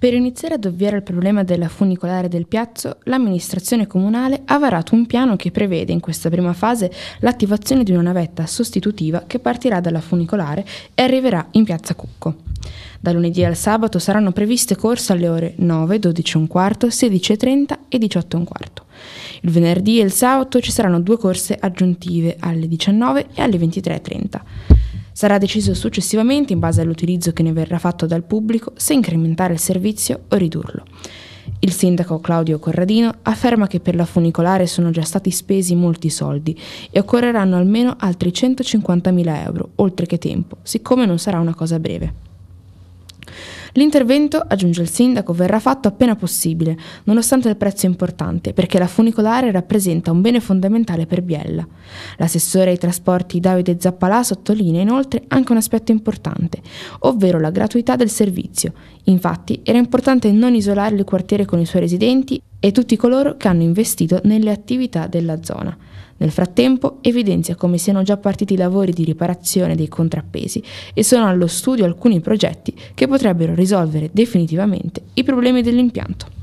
Per iniziare ad ovviare al problema della funicolare del piazzo, l'amministrazione comunale ha varato un piano che prevede in questa prima fase l'attivazione di una navetta sostitutiva che partirà dalla funicolare e arriverà in piazza Cucco. Da lunedì al sabato saranno previste corse alle ore 9, 12.15, 16.30 e 18.15. Il venerdì e il sabato ci saranno due corse aggiuntive alle 19 e alle 23.30. Sarà deciso successivamente, in base all'utilizzo che ne verrà fatto dal pubblico, se incrementare il servizio o ridurlo. Il sindaco Claudio Corradino afferma che per la funicolare sono già stati spesi molti soldi e occorreranno almeno altri 150.000 euro, oltre che tempo, siccome non sarà una cosa breve. L'intervento, aggiunge il sindaco, verrà fatto appena possibile, nonostante il prezzo importante, perché la funicolare rappresenta un bene fondamentale per Biella. L'assessore ai trasporti Davide Zappalà sottolinea inoltre anche un aspetto importante, ovvero la gratuità del servizio. Infatti era importante non isolare il quartiere con i suoi residenti e tutti coloro che hanno investito nelle attività della zona. Nel frattempo evidenzia come siano già partiti i lavori di riparazione dei contrappesi e sono allo studio alcuni progetti che potrebbero risolvere definitivamente i problemi dell'impianto.